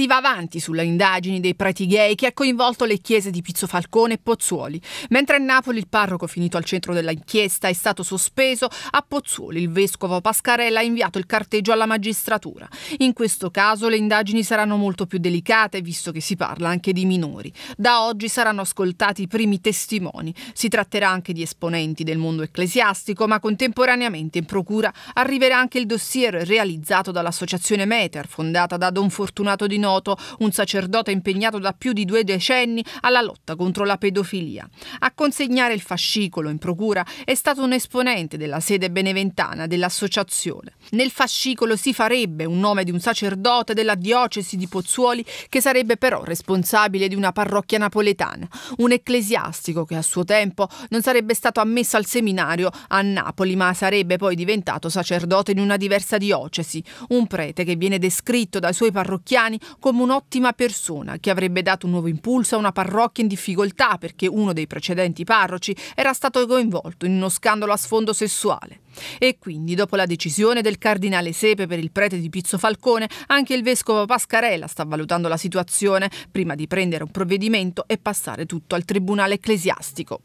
Si va avanti sulle indagini dei preti gay che ha coinvolto le chiese di Pizzo Falcone e Pozzuoli, mentre a Napoli il parroco finito al centro dell'inchiesta è stato sospeso, a Pozzuoli il vescovo Pascarella ha inviato il carteggio alla magistratura. In questo caso le indagini saranno molto più delicate visto che si parla anche di minori. Da oggi saranno ascoltati i primi testimoni. Si tratterà anche di esponenti del mondo ecclesiastico, ma contemporaneamente in procura arriverà anche il dossier realizzato dall'associazione Meter, fondata da Don Fortunato di Nord noto, un sacerdote impegnato da più di due decenni alla lotta contro la pedofilia. A consegnare il fascicolo in procura è stato un esponente della sede beneventana dell'associazione. Nel fascicolo si farebbe un nome di un sacerdote della diocesi di Pozzuoli che sarebbe però responsabile di una parrocchia napoletana, un ecclesiastico che a suo tempo non sarebbe stato ammesso al seminario a Napoli, ma sarebbe poi diventato sacerdote in una diversa diocesi, un prete che viene descritto dai suoi parrocchiani come un'ottima persona che avrebbe dato un nuovo impulso a una parrocchia in difficoltà perché uno dei precedenti parroci era stato coinvolto in uno scandalo a sfondo sessuale. E quindi, dopo la decisione del cardinale Sepe per il prete di Pizzo Falcone, anche il vescovo Pascarella sta valutando la situazione prima di prendere un provvedimento e passare tutto al tribunale ecclesiastico.